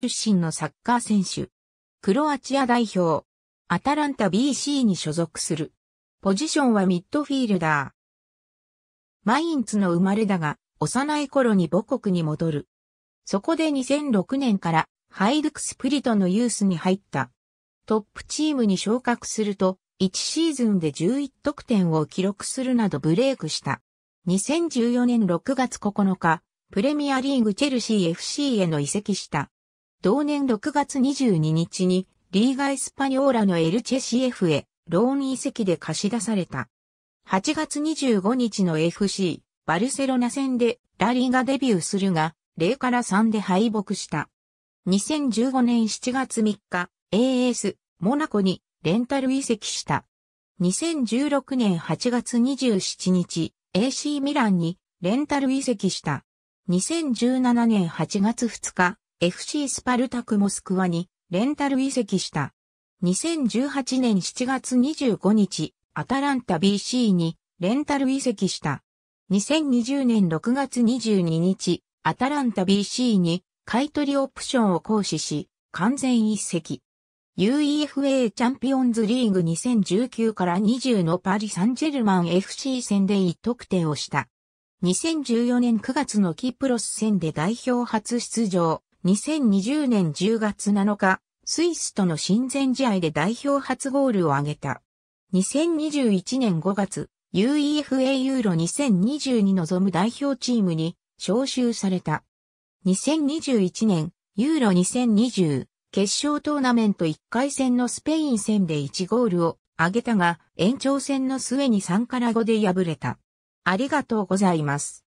出身のサッカー選手。クロアチア代表。アタランタ BC に所属する。ポジションはミッドフィールダー。マインツの生まれだが、幼い頃に母国に戻る。そこで2006年からハイルクスプリトのユースに入った。トップチームに昇格すると、1シーズンで11得点を記録するなどブレイクした。2014年6月9日、プレミアリーグチェルシー FC への移籍した。同年6月22日にリーガ・エスパニョーラのエルチェ CF へローン遺跡で貸し出された。8月25日の FC バルセロナ戦でラリーがデビューするが0から3で敗北した。2015年7月3日 AS モナコにレンタル遺跡した。2016年8月27日 AC ミランにレンタル遺跡した。2017年8月2日 FC スパルタクモスクワにレンタル移籍した。2018年7月25日、アタランタ BC にレンタル移籍した。2020年6月22日、アタランタ BC に買い取りオプションを行使し、完全一席。UEFA チャンピオンズリーグ2019から20のパリ・サンジェルマン FC 戦で1得点をした。2014年9月のキプロス戦で代表初出場。2020年10月7日、スイスとの親善試合で代表初ゴールを挙げた。2021年5月、UEFA ユーロ2020に臨む代表チームに招集された。2021年、ユーロ2020決勝トーナメント1回戦のスペイン戦で1ゴールを挙げたが、延長戦の末に3から5で敗れた。ありがとうございます。